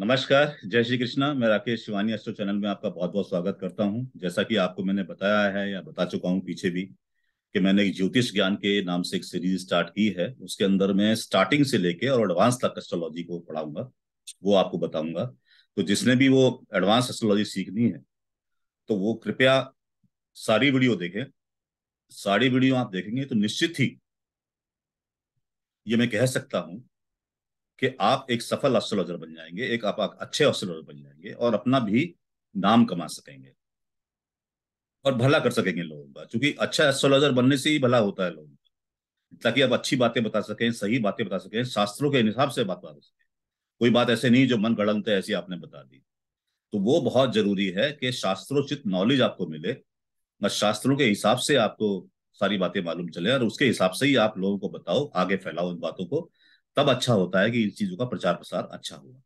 नमस्कार जय श्री कृष्णा मैं राकेश शिवानी अस्टो चैनल में आपका बहुत बहुत स्वागत करता हूं जैसा कि आपको मैंने बताया है या बता चुका हूं पीछे भी कि मैंने ज्योतिष ज्ञान के नाम से एक सीरीज स्टार्ट की है उसके अंदर मैं स्टार्टिंग से लेके और एडवांस तक एस्ट्रोलॉजी को पढ़ाऊंगा वो आपको बताऊंगा तो जिसने भी वो एडवांस एस्ट्रोलॉजी सीखनी है तो वो कृपया सारी वीडियो देखें सारी वीडियो आप देखेंगे तो निश्चित ही ये मैं कह सकता हूँ कि आप एक सफल एस्ट्रोलॉजर बन जाएंगे एक आप अच्छे एस्ट्रोलॉजर बन जाएंगे और अपना भी नाम कमा सकेंगे और भला कर सकेंगे लोगों का क्योंकि अच्छा एस्ट्रोलॉजर बनने से ही भला होता है लोगों का ताकि आप अच्छी बातें बता सकें सही बातें बता सकें शास्त्रों के हिसाब से बात बता सकें कोई बात ऐसे नहीं जो मन गणत है ऐसी आपने बता दी तो वो बहुत जरूरी है कि शास्त्रोचित नॉलेज आपको मिले और शास्त्रों के हिसाब से आपको सारी बातें मालूम चले और उसके हिसाब से ही आप लोगों को बताओ आगे फैलाओ इन बातों को तब अच्छा होता है कि इन चीजों का प्रचार प्रसार अच्छा हुआ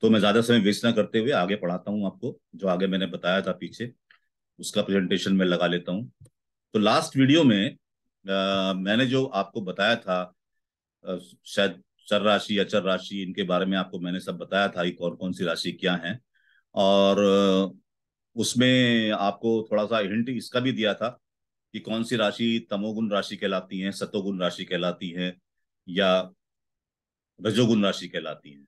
तो मैं ज्यादा समय वेस्ट ना करते हुए आगे पढ़ाता हूँ आपको जो आगे मैंने बताया था पीछे उसका प्रेजेंटेशन में लगा लेता हूँ तो लास्ट वीडियो में आ, मैंने जो आपको बताया था शायद चर राशि अचर राशि इनके बारे में आपको मैंने सब बताया था कि कौन कौन सी राशि क्या है और उसमें आपको थोड़ा सा हिंट इसका भी दिया था कि कौन सी राशि तमोगुण राशि कहलाती है सतोगुण राशि कहलाती है या रजोगुण राशि कहलाती है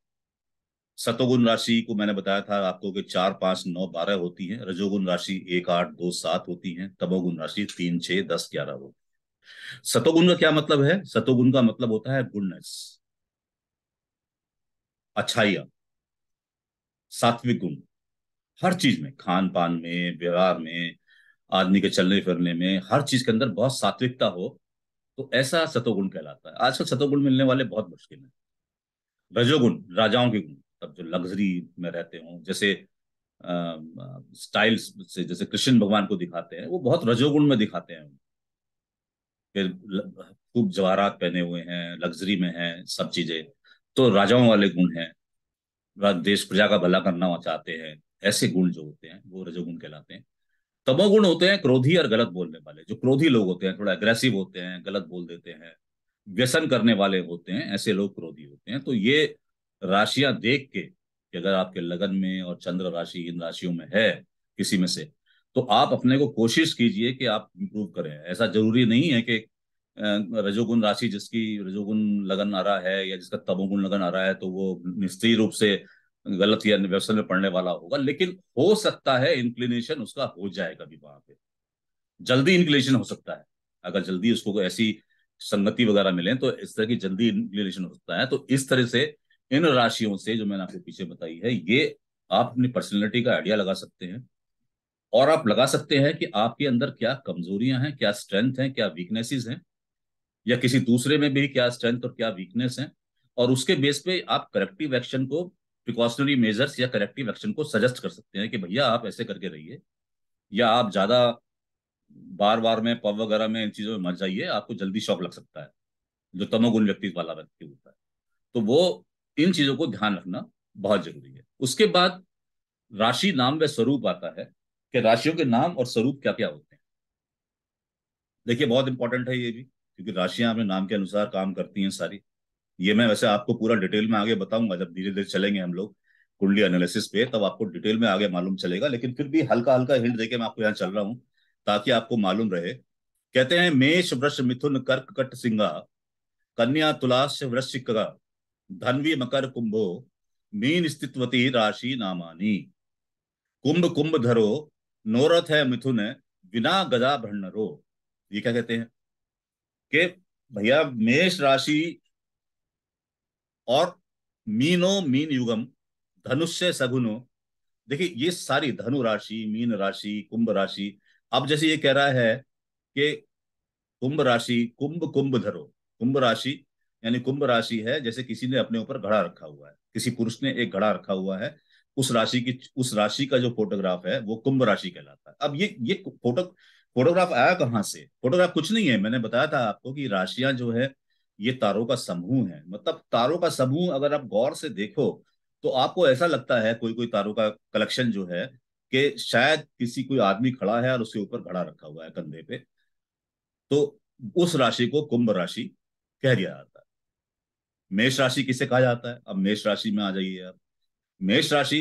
सतोगुण राशि को मैंने बताया था आपको कि चार पांच नौ बारह होती है रजोगुण राशि एक आठ दो सात होती है तमोगुण राशि तीन छह दस ग्यारह होती है सतोगुण का क्या मतलब है सतोगुण का मतलब होता है गुडनेस अच्छाइया सात्विक गुण हर चीज में खान पान में व्यवहार में आदमी के चलने फिरने में हर चीज के अंदर बहुत सात्विकता हो तो ऐसा सतोगुण कहलाता है आजकल सतोगुण मिलने वाले बहुत मुश्किल है रजोगुण राजाओं के गुण तब जो लग्जरी में रहते हों जैसे स्टाइल्स से जैसे कृष्ण भगवान को दिखाते हैं वो बहुत रजोगुण में दिखाते हैं फिर खूब जवाहरात पहने हुए हैं लग्जरी में हैं सब चीजें तो राजाओं वाले गुण हैं देश प्रजा का भला करना चाहते हैं ऐसे गुण जो होते हैं वो रजोगुण कहलाते हैं तमोगुण होते हैं क्रोधी और गलत बोलने वाले जो क्रोधी लोग होते हैं थोड़ा एग्रेसिव होते हैं गलत बोल देते हैं व्यसन करने वाले होते हैं ऐसे लोग क्रोधी होते हैं तो ये राशियां देख के कि अगर आपके लगन में और चंद्र राशि इन राशियों में है किसी में से तो आप अपने को कोशिश कीजिए कि आप इम्प्रूव करें ऐसा जरूरी नहीं है कि रजोगुण राशि जिसकी रजोगुण लगन आ रहा है या जिसका तमोगुण लगन आ रहा है तो वो निश्चित रूप से गलत या व्यवसाय में पड़ने वाला होगा लेकिन हो सकता है इंक्लिनेशन उसका हो जाएगा भी वहां पे जल्दी इंक्लिनेशन हो सकता है अगर जल्दी उसको ऐसी संगति वगैरह मिले तो इस तरह की जल्दी रिलेशन हो सकता है तो इस तरह से इन राशियों से जो मैंने आपको पीछे बताई है ये आप अपनी पर्सनैलिटी का आइडिया लगा सकते हैं और आप लगा सकते हैं कि आपके अंदर क्या कमजोरियां हैं क्या स्ट्रेंथ हैं क्या वीकनेसेस हैं या किसी दूसरे में भी क्या स्ट्रेंथ और क्या वीकनेस है और उसके बेस पे आप करेक्टिव एक्शन को प्रिकॉशनरी मेजर्स या करेक्टिव एक्शन को सजेस्ट कर सकते हैं कि भैया आप ऐसे करके रहिए या आप ज्यादा बार बार में पव वगैरह में इन चीजों में मर जाइए आपको जल्दी शौक लग सकता है जो तमोगुण व्यक्ति वाला व्यक्ति होता है तो वो इन चीजों को ध्यान रखना बहुत जरूरी है उसके बाद राशि नाम व स्वरूप आता है कि राशियों के नाम और स्वरूप क्या क्या होते हैं देखिए बहुत इंपॉर्टेंट है ये भी क्योंकि राशियां अपने नाम के अनुसार काम करती हैं सारी ये मैं वैसे आपको पूरा डिटेल में आगे बताऊंगा जब धीरे धीरे चलेंगे हम लोग कुंडली एनालिसिस पे तब आपको डिटेल में आगे मालूम चलेगा लेकिन फिर भी हल्का हल्का हिंट देके मैं आपको यहाँ चल रहा हूँ ताकि आपको मालूम रहे कहते हैं मेष वृक्ष मिथुन कर्क कट सिंगा कन्या तुलाश वृश्चिक धनवी मकर कुंभो मीन स्थितवती राशि नामानी कुंभ कुंभ धरो नोरथ है मिथुन बिना गदा भ्रण्णरो ये क्या कहते हैं के भैया मेष राशि और मीनो मीन युगम धनुष्य सगुनो देखिए ये सारी धनु राशि मीन राशि कुंभ राशि अब जैसे ये कह रहा है कि कुंभ राशि कुंभ कुंभ धरो कुंभ राशि यानी कुंभ राशि है जैसे किसी ने अपने ऊपर घड़ा रखा हुआ है किसी पुरुष ने एक घड़ा रखा हुआ है उस राशि की उस राशि का जो फोटोग्राफ है वो कुंभ राशि कहलाता है अब ये ये फोटो फोटोग्राफ आया कहाँ से फोटोग्राफ कुछ नहीं है मैंने बताया था आपको कि राशियां जो है ये तारों का समूह है मतलब तारों का समूह अगर आप गौर से देखो तो आपको ऐसा लगता है कोई कोई तारों का कलेक्शन जो है कि शायद किसी कोई आदमी खड़ा है और उसके ऊपर घड़ा रखा हुआ है कंधे पे तो उस राशि को कुंभ राशि कह दिया जाता है मेष राशि किसे कहा जाता है अब मेष राशि में आ जाइए आप मेष राशि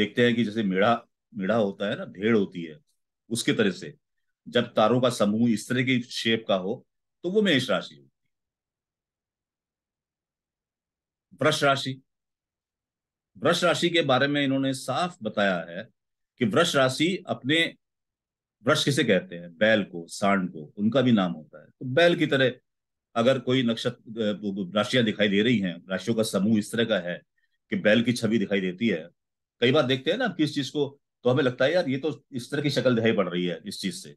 देखते हैं कि जैसे मेढ़ा मेढ़ा होता है ना भेड़ होती है उसके तरह से जब तारों का समूह इस तरह की शेप का हो तो वो मेष राशि होती है वृक्ष राशि वृष राशि के बारे में इन्होंने साफ बताया है कि वृक्ष राशि अपने वृक्ष किसे कहते हैं बैल को सांड को उनका भी नाम होता है तो बैल की तरह अगर कोई नक्षत्र राशियां दिखाई दे रही हैं राशियों का समूह इस तरह का है कि बैल की छवि दिखाई देती है कई बार देखते हैं ना किस चीज को तो हमें लगता है यार ये तो इस तरह की शक्ल दिखाई पड़ रही है इस चीज से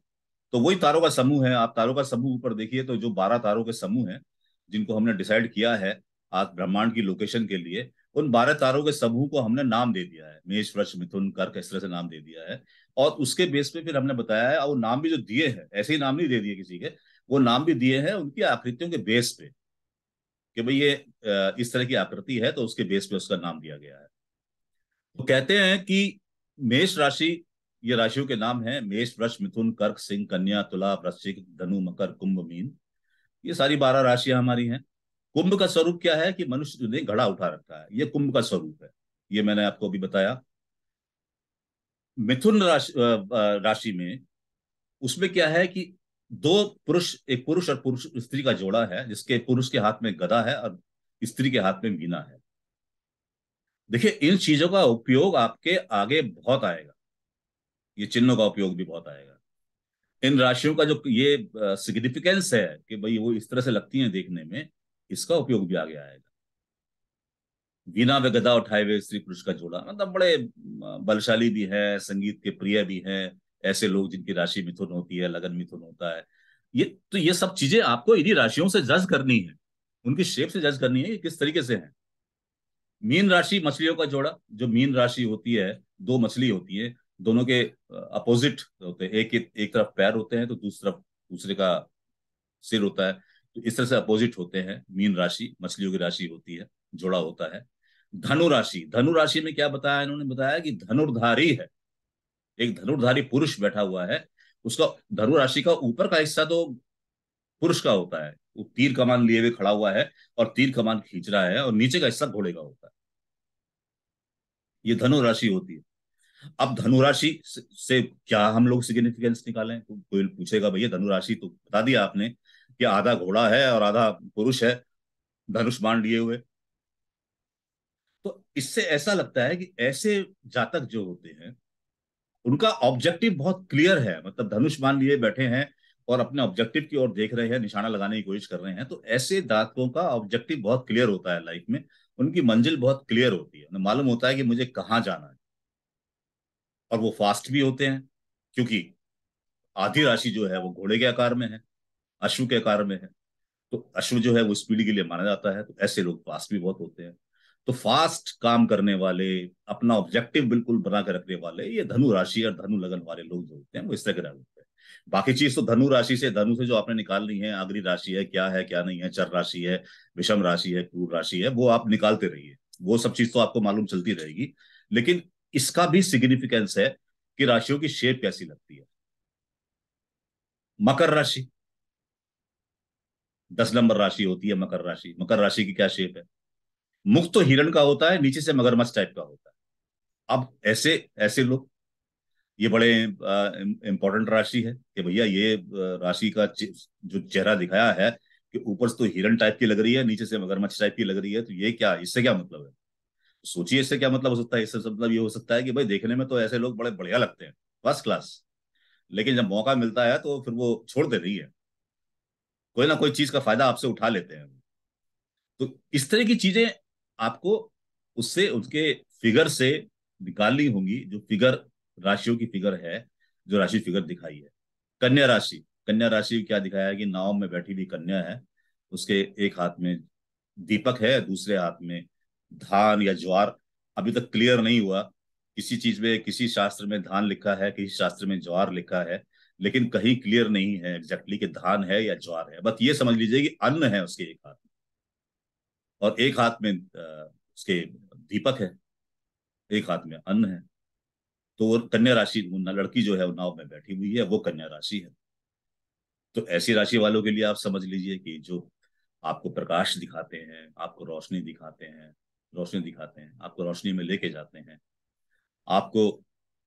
तो वही तारों का समूह है आप तारों का समूह ऊपर देखिए तो जो बारह तारों के समूह है जिनको हमने डिसाइड किया है आज ब्रह्मांड की लोकेशन के लिए उन बारह तारों के समूह को हमने नाम दे दिया है मेष वृक्ष मिथुन कर्क इस तरह से नाम दे दिया है और उसके बेस पे फिर हमने बताया है और वो नाम भी जो दिए हैं ऐसे ही नाम नहीं दे दिए किसी के वो नाम भी दिए हैं उनकी आकृतियों के बेस पे कि भाई ये इस तरह की आकृति है तो उसके बेस पे उसका नाम दिया गया है तो कहते हैं कि मेष राशि ये राशियों के नाम है मेष वृक्ष मिथुन कर्क सिंह कन्या तुला वृश्चिक धनु मकर कुंभ मीन ये सारी बारह राशियां हमारी हैं कुंभ का स्वरूप क्या है कि मनुष्य ने घड़ा उठा रखा है यह कुंभ का स्वरूप है ये मैंने आपको अभी बताया मिथुन राशि राशि में उसमें क्या है कि दो पुरुष एक पुरुष और पुरुष स्त्री का जोड़ा है जिसके पुरुष के हाथ में गदा है और स्त्री के हाथ में मीना है देखिए इन चीजों का उपयोग आपके आगे बहुत आएगा ये चिन्हों का उपयोग भी बहुत आएगा इन राशियों का जो ये सिग्निफिकेंस है कि भाई वो इस तरह से लगती हैं देखने में इसका उपयोग भी आगे आएगा बिना वे गदा उठाए हुए स्त्री पुरुष का जोड़ा मतलब बड़े बलशाली भी हैं संगीत के प्रिय भी हैं ऐसे लोग जिनकी राशि मिथुन होती है लगन मिथुन होता है ये तो ये सब चीजें आपको इन्हीं राशियों से जज करनी है उनकी शेप से जज करनी है कि किस तरीके से है मीन राशि मछलियों का जोड़ा जो मीन राशि होती है दो मछली होती है दोनों के अपोजिट होते हैं एक एक तरफ पैर होते हैं तो दूसरी तरफ दूसरे का सिर होता है तो इस तरह से अपोजिट होते हैं मीन राशि मछलियों की राशि होती है जोड़ा होता है धनु राशि धनु राशि में क्या बताया इन्होंने बताया कि धनुर्धारी है एक धनुर्धारी पुरुष बैठा हुआ है उसका धनु राशि का ऊपर का हिस्सा तो पुरुष का होता है वो तीर कमान लिए हुए खड़ा हुआ है और तीर कमान खींच रहा है और नीचे का हिस्सा घोड़े का होता है ये धनु राशि होती है अब धनुराशि से क्या हम लोग सिग्निफिकेंस निकालें तो कोई पूछेगा भैया धनुराशि तो बता दिया आपने कि आधा घोड़ा है और आधा पुरुष है धनुष बाण लिए हुए तो इससे ऐसा लगता है कि ऐसे जातक जो होते हैं उनका ऑब्जेक्टिव बहुत क्लियर है मतलब धनुष बाण लिए बैठे हैं और अपने ऑब्जेक्टिव की ओर देख रहे हैं निशाना लगाने की कोशिश कर रहे हैं तो ऐसे जातकों का ऑब्जेक्टिव बहुत क्लियर होता है लाइफ में उनकी मंजिल बहुत क्लियर होती है उन्हें मालूम होता है कि मुझे कहाँ जाना है और वो फास्ट भी होते हैं क्योंकि आधी राशि जो है वो घोड़े के आकार में है अश्व के आकार में है तो अश्व जो है वो स्पीड के लिए माना जाता है तो ऐसे लोग फास्ट भी बहुत होते हैं तो फास्ट काम करने वाले अपना ऑब्जेक्टिव बिल्कुल बनाकर रखने वाले ये धनु राशि और धनु लगन वाले लोग जो होते हैं वो इस तरह के होते हैं बाकी चीज तो धनु राशि से धनु से जो आपने निकालनी है आगरी राशि है क्या है क्या नहीं है चर राशि है विषम राशि है क्रूर राशि है वो आप निकालते रहिए वो सब चीज तो आपको मालूम चलती रहेगी लेकिन इसका भी सिग्निफिकेंस है कि राशियों की शेप कैसी लगती है मकर राशि दस नंबर राशि होती है मकर राशि मकर राशि की क्या शेप है मुख तो हिरण का होता है नीचे से मगरमच्छ टाइप का होता है अब ऐसे ऐसे लोग ये बड़े इंपॉर्टेंट राशि है कि भैया ये राशि का चे, जो चेहरा दिखाया है कि ऊपर से तो हिरण टाइप की लग रही है नीचे से मगरमच्छ टाइप की लग रही है तो ये क्या इससे क्या मतलब है सोचिए इससे क्या मतलब हो सकता है इससे मतलब ये हो सकता है कि भाई देखने में तो ऐसे लोग बड़े बढ़िया लगते हैं फर्स्ट क्लास लेकिन जब मौका मिलता है तो फिर वो छोड़ते नहीं है कोई ना कोई चीज का फायदा आपसे उठा लेते हैं तो इस तरह की चीजें आपको उससे उसके फिगर से निकालनी होंगी जो फिगर राशियों की फिगर है जो राशि फिगर दिखाई है कन्या राशि कन्या राशि क्या दिखाया है कि नाव में बैठी हुई कन्या है उसके एक हाथ में दीपक है दूसरे हाथ में धान या ज्वार अभी तक क्लियर नहीं हुआ किसी चीज में किसी शास्त्र में धान लिखा है किसी शास्त्र में ज्वार लिखा है लेकिन कहीं क्लियर नहीं है एग्जैक्टली कि धान है या ज्वार है बस ये समझ लीजिए कि अन्न है उसके एक हाथ में और एक हाथ में उसके दीपक है एक हाथ में अन्न है तो वो कन्या राशि लड़की जो है वो नाव में बैठी हुई है वो कन्या राशि है तो ऐसी राशि वालों के लिए आप समझ लीजिए कि जो आपको प्रकाश दिखाते हैं आपको रोशनी दिखाते हैं रोशनी दिखाते हैं आपको रोशनी में लेके जाते हैं आपको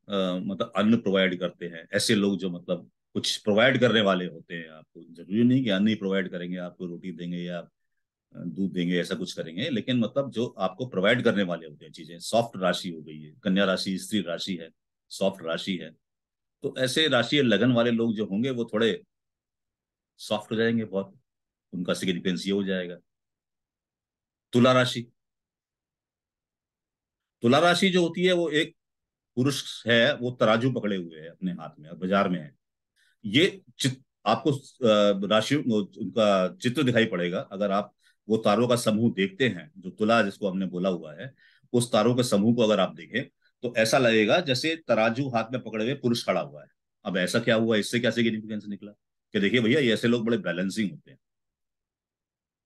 मतलब अन्न प्रोवाइड करते हैं ऐसे लोग जो मतलब कुछ प्रोवाइड करने वाले होते हैं आपको जरूरी नहीं कि अन्न ही प्रोवाइड करेंगे आपको रोटी देंगे या दूध देंगे ऐसा कुछ करेंगे लेकिन मतलब जो आपको प्रोवाइड करने वाले होते हैं चीजें सॉफ्ट राशि हो गई है कन्या राशि स्त्री राशि है सॉफ्ट राशि है तो ऐसे राशि लगन वाले लोग जो होंगे वो थोड़े सॉफ्ट हो जाएंगे बहुत उनका सिग्निफिकेंस ये हो जाएगा तुला राशि तुला राशि जो होती है वो एक पुरुष है वो तराजू पकड़े हुए है अपने हाथ में बाजार में है ये चित, आपको राशि उनका चित्र दिखाई पड़ेगा अगर आप वो तारों का समूह देखते हैं जो तुला जिसको हमने बोला हुआ है उस तारों के समूह को अगर आप देखें तो ऐसा लगेगा जैसे तराजू हाथ में पकड़े हुए पुरुष खड़ा हुआ है अब ऐसा क्या हुआ इससे क्या सिग्निफिकेंस निकला कि देखिए भैया ये ऐसे लोग बड़े बैलेंसिंग होते हैं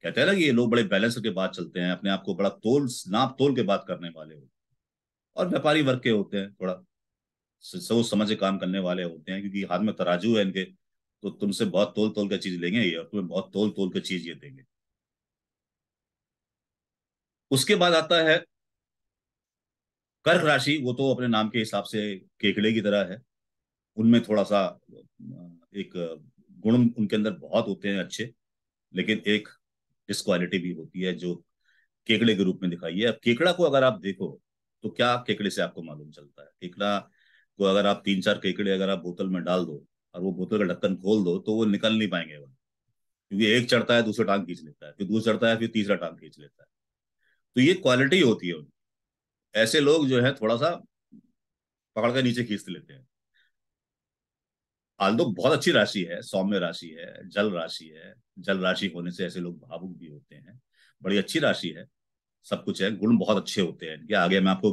कहते हैं ना कि ये लोग बड़े बैलेंस के बात चलते हैं अपने आप को बड़ा तोल नाप तोल के बात करने वाले होते हैं और व्यापारी वर्ग के होते हैं थोड़ा सोच समझ के काम करने वाले होते हैं क्योंकि हाथ में तराजू है इनके तो तुमसे बहुत तोल तोल के चीज लेंगे ये और तुम्हें बहुत तोल तोल के चीज ये देंगे उसके बाद आता है कर्क राशि वो तो अपने नाम के हिसाब से केकड़े की तरह है उनमें थोड़ा सा एक गुण उनके अंदर बहुत होते हैं अच्छे लेकिन एक डिस्कालिटी भी होती है जो केकड़े के रूप में दिखाई है अब केकड़ा को अगर आप देखो तो क्या केकड़े से आपको मालूम चलता है केकड़ा को अगर आप तीन चार केकड़े अगर आप बोतल में डाल दो और वो बोतल का ढक्कन खोल दो तो वो निकल नहीं पाएंगे वहां क्योंकि एक चढ़ता है दूसरा टांग खींच लेता है फिर दूसरा चढ़ता है फिर तीसरा टांग खींच लेता है तो ये क्वालिटी होती है उनकी ऐसे लोग जो है थोड़ा सा पकड़ कर नीचे खींच लेते हैं आल्दो बहुत अच्छी राशि है सौम्य राशि है जल राशि है जल राशि होने से ऐसे लोग भावुक भी होते हैं बड़ी अच्छी राशि है सब कुछ है गुण बहुत अच्छे होते हैं इनके आगे मैं आपको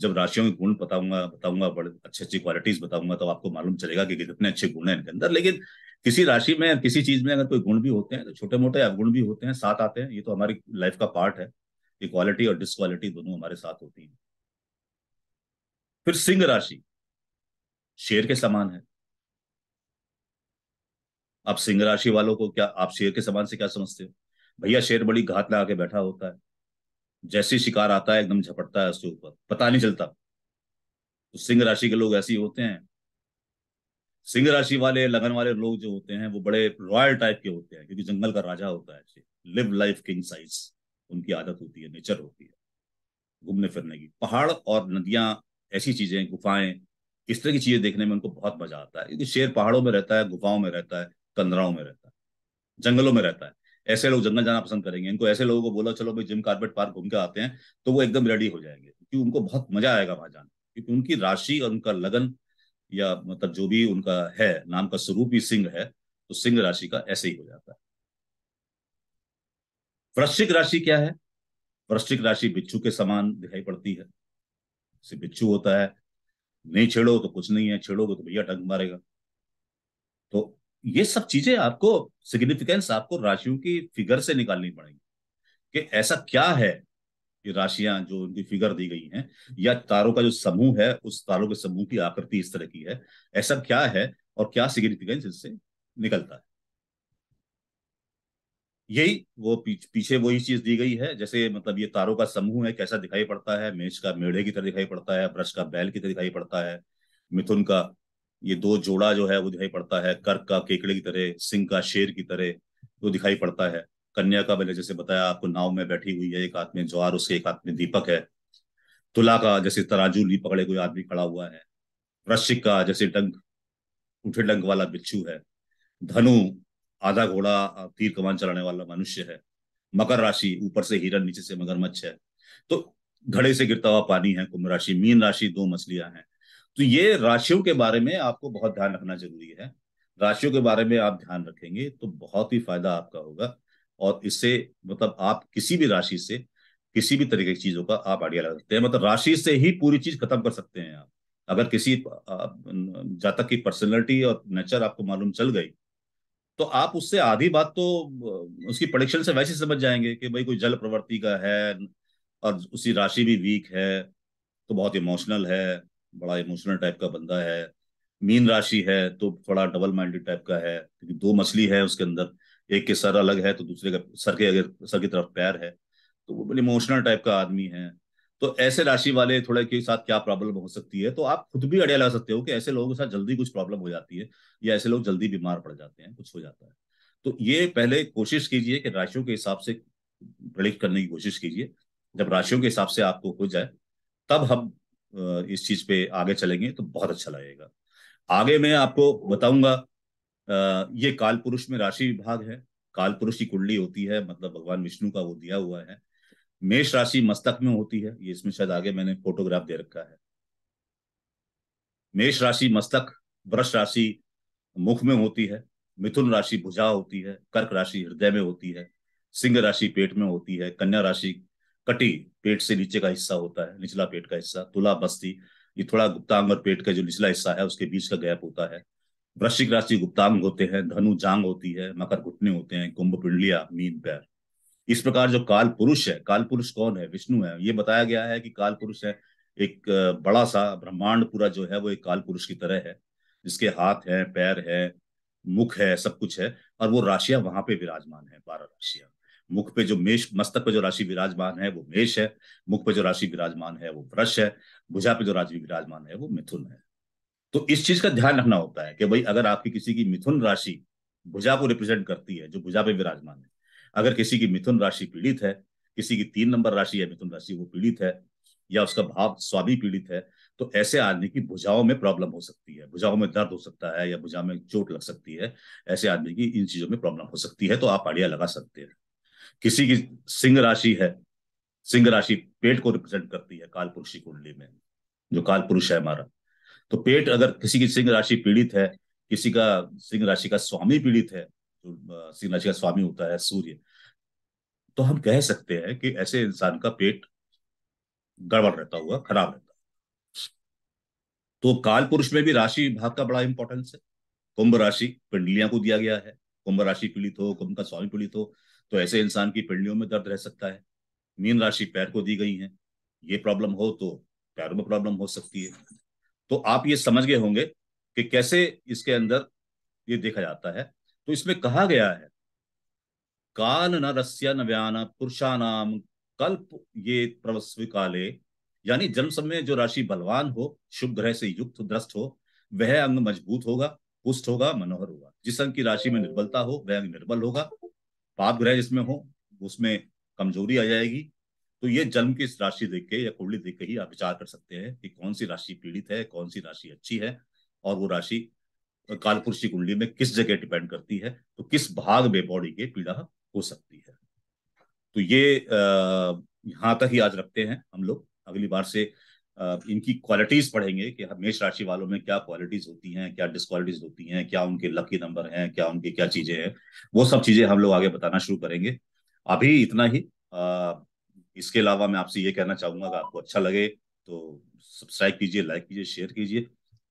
जब राशियों के गुण बताऊंगा बताऊंगा बड़े अच्छी अच्छी क्वालिटीज बताऊंगा तो आपको मालूम चलेगा कि कितने अच्छे गुण है इनके अंदर लेकिन किसी राशि में किसी चीज में अगर कोई गुण भी होते हैं तो छोटे मोटे गुण भी होते हैं साथ आते हैं ये तो हमारी लाइफ का पार्ट है ये क्वालिटी और डिसक्वालिटी दोनों हमारे साथ होती है फिर सिंह राशि शेर के समान है आप सिंह राशि वालों को क्या आप शेर के समान से क्या समझते हो भैया शेर बड़ी घात लगा के बैठा होता है जैसे शिकार आता है एकदम झपटता है उसके ऊपर पता नहीं चलता तो सिंह राशि के लोग ऐसे होते हैं सिंह राशि वाले लगन वाले लोग जो होते हैं वो बड़े रॉयल टाइप के होते हैं क्योंकि जंगल का राजा होता है लिव लाइफ किंग साइज उनकी आदत होती है नेचर होती है घूमने फिरने की पहाड़ और नदियां ऐसी चीजें गुफाएं इस तरह की चीजें देखने में उनको बहुत मजा आता है क्योंकि शेर पहाड़ों में रहता है गुफाओं में रहता है कंदराओं में रहता है जंगलों में रहता है ऐसे लोग जंगल जाना पसंद करेंगे इनको ऐसे लोगों को बोला चलो भाई जिम कार्पेट पार्क घूम के आते हैं तो वो एकदम रेडी हो जाएंगे क्योंकि उनको बहुत मजा आएगा वहां जाने क्योंकि उनकी राशि और उनका लगन या मतलब जो भी उनका है नाम का स्वरूप ही सिंह है तो सिंह राशि का ऐसे ही हो जाता है वृश्चिक राशि क्या है वृश्चिक राशि बिच्छू के समान दिखाई पड़ती है से बिच्छू होता है नहीं छेड़ो तो कुछ नहीं है छेड़ोगे तो भैया टंग मारेगा तो ये सब चीजें आपको सिग्निफिकेंस आपको राशियों की फिगर से निकालनी पड़ेगी कि ऐसा क्या है ये राशियां जो उनकी फिगर दी गई हैं या तारों का जो समूह है उस तारों के समूह की आकृति इस तरह की है ऐसा क्या है और क्या सिग्निफिकेंस इससे निकलता है यही वो पीछ, पीछे वही चीज दी गई है जैसे मतलब ये तारों का समूह है कैसा दिखाई पड़ता है मेष का मेढ़े की तरह दिखाई पड़ता है ब्रश का बैल की तरह दिखाई पड़ता है मिथुन का ये दो जोड़ा जो है वो दिखाई पड़ता है कर्क का केकड़े की तरह सिंह का शेर की तरह वो दिखाई पड़ता है कन्या का मैंने जैसे बताया आपको नाव में बैठी हुई है एक हाथ में ज्वार उसके एक हाथ में दीपक है तुला का जैसे तराजू ली पकड़े कोई आदमी खड़ा हुआ है वृश्चिक का जैसे डंग उठे डंग वाला बिच्छू है धनु आधा घोड़ा तीर कमान चलाने वाला मनुष्य है मकर राशि ऊपर से हिरन नीचे से मगरमच्छ है तो घड़े से गिरता हुआ पानी है कुंभ राशि मीन राशि दो मछलियां हैं तो ये राशियों के बारे में आपको बहुत ध्यान रखना जरूरी है राशियों के बारे में आप ध्यान रखेंगे तो बहुत ही फायदा आपका होगा और इससे मतलब आप किसी भी राशि से किसी भी तरीके की चीजों का आप आइडिया लगा सकते हैं मतलब राशि से ही पूरी चीज खत्म कर सकते हैं आप अगर किसी जातक की पर्सनैलिटी और नेचर आपको मालूम चल गई तो आप उससे आधी बात तो उसकी प्रोडिक्शन से वैसे समझ जाएंगे कि भाई कोई जल प्रवृत्ति का है और उसकी राशि भी वीक है तो बहुत इमोशनल है बड़ा इमोशनल टाइप का बंदा है मीन राशि है तो थोड़ा डबल माइंडेड टाइप का है क्योंकि दो मछली है उसके अंदर एक के सर अलग है तो दूसरे का सर के अगर सर की तरफ पैर है तो वो इमोशनल टाइप का आदमी है तो ऐसे राशि वाले थोड़े के साथ क्या प्रॉब्लम हो सकती है तो आप खुद भी अड़िया लगा सकते हो कि ऐसे लोगों के साथ जल्दी कुछ प्रॉब्लम हो जाती है या ऐसे लोग जल्दी बीमार पड़ जाते हैं कुछ हो जाता है तो ये पहले कोशिश कीजिए कि राशियों के हिसाब से प्रेडिक्ट करने की कोशिश कीजिए जब राशियों के हिसाब से आपको हो जाए तब हम इस चीज पे आगे चलेंगे तो बहुत अच्छा लगेगा आगे मैं आपको बताऊंगा ये काल पुरुष में राशि विभाग है काल पुरुष की कुंडली होती है मतलब भगवान विष्णु का वो दिया हुआ है मेष राशि मस्तक में होती है ये इसमें शायद आगे मैंने फोटोग्राफ दे रखा है मेष राशि मस्तक वृष राशि मुख में होती है मिथुन राशि भुजा होती है कर्क राशि हृदय में होती है सिंह राशि पेट में होती है कन्या राशि कटी पेट से नीचे का हिस्सा होता है निचला पेट का हिस्सा तुला बस्ती ये थोड़ा गुप्तांग और पेट का जो निचला हिस्सा है उसके बीच का गैप होता है वृश्चिक राशि गुप्तांग होते हैं धनु जांग होती है मकर घुटने होते हैं कुंभ पिंडलिया मीन पैर इस प्रकार जो काल पुरुष है काल पुरुष कौन है विष्णु है ये बताया गया है कि काल पुरुष है एक बड़ा सा ब्रह्मांड पूरा जो है वो एक काल पुरुष की तरह है जिसके हाथ है पैर है मुख है सब कुछ है और वो राशियां वहां पे विराजमान है बारह राशियां मुख पे जो मेष मस्तक पे जो राशि विराजमान है वो मेष है मुख पे जो राशि विराजमान है वो वृक्ष है भुजा पे जो राशि विराजमान है वो मिथुन है तो इस चीज का ध्यान रखना होता है कि भाई अगर आपकी किसी की मिथुन राशि भुजा को रिप्रेजेंट करती है जो भुजा पे विराजमान है अगर किसी की मिथुन राशि पीड़ित है किसी की तीन नंबर राशि या मिथुन राशि वो पीड़ित है या उसका भाव स्वाभि पीड़ित है तो ऐसे आदमी की भुजाओं में प्रॉब्लम हो सकती है भुजाओं में दर्द हो सकता है या भुजा में चोट लग सकती है ऐसे आदमी की इन चीजों में प्रॉब्लम हो सकती है तो आप आइडिया लगा सकते हैं किसी की सिंह राशि है सिंह राशि पेट को रिप्रेजेंट करती है काल पुरुष की कुंडली में जो काल पुरुष है हमारा तो पेट अगर किसी की सिंह राशि पीड़ित है किसी का सिंह राशि का स्वामी पीड़ित है जो सिंह राशि का स्वामी होता है सूर्य तो हम कह सकते हैं कि ऐसे इंसान का पेट गड़बड़ रहता हुआ खराब रहता तो काल पुरुष में भी राशि भाग का बड़ा इंपॉर्टेंस है कुंभ राशि पिंडलियां को दिया गया है कुंभ राशि पीड़ित हो कुंभ का स्वामी पीड़ित हो तो ऐसे इंसान की पिंडियों में दर्द रह सकता है मीन राशि पैर को दी गई है ये प्रॉब्लम हो तो पैरों में प्रॉब्लम हो सकती है तो आप ये समझ गए होंगे कि कैसे इसके अंदर ये देखा जाता है तो इसमें कहा गया है काल न रस्य न व्यान पुरुषानाम कल्प ये प्रवस्विकाले काले यानी जन्म समय जो राशि बलवान हो शुभ ग्रह से युक्त दृष्ट हो वह अंग मजबूत होगा पुष्ट होगा मनोहर होगा जिस अंग की राशि में निर्बलता हो वह अंग निर्बल होगा पाप ग्रह जिसमें हो उसमें कमजोरी आ जाएगी तो ये जन्म की राशि देख के या कुंडली देख के ही आप विचार कर सकते हैं कि कौन सी राशि पीड़ित है कौन सी राशि अच्छी है और वो राशि कालपुरुषी की कुंडली में किस जगह डिपेंड करती है तो किस भाग में बॉडी के पीड़ा हो सकती है तो ये अः यहाँ तक ही आज रखते हैं हम लोग अगली बार से इनकी क्वालिटीज पढ़ेंगे कि मेष राशि वालों में क्या क्वालिटीज होती हैं क्या डिसक्वालिटीज होती हैं क्या उनके लकी नंबर हैं क्या उनकी क्या चीजें हैं वो सब चीजें हम लोग आगे बताना शुरू करेंगे अभी इतना ही आ, इसके अलावा मैं आपसे ये कहना चाहूंगा कि आपको अच्छा लगे तो सब्सक्राइब कीजिए लाइक कीजिए शेयर कीजिए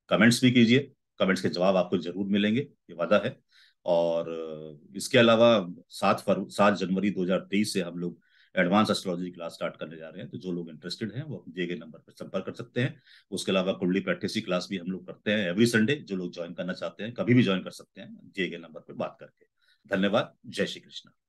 कमेंट्स भी कीजिए कमेंट्स के जवाब आपको जरूर मिलेंगे ये वादा है और इसके अलावा सात फरवरी सात जनवरी 2023 से हम लोग एडवांस एस्ट्रोलॉजी की क्लास स्टार्ट करने जा रहे हैं तो जो लोग इंटरेस्टेड हैं वो दिए गए नंबर पर संपर्क कर सकते हैं उसके अलावा कुंडली प्रैक्टिस की क्लास भी हम लोग करते हैं एवरी संडे जो लोग ज्वाइन करना चाहते हैं कभी भी ज्वाइन कर सकते हैं दिए गए नंबर पर बात करके धन्यवाद जय श्री कृष्ण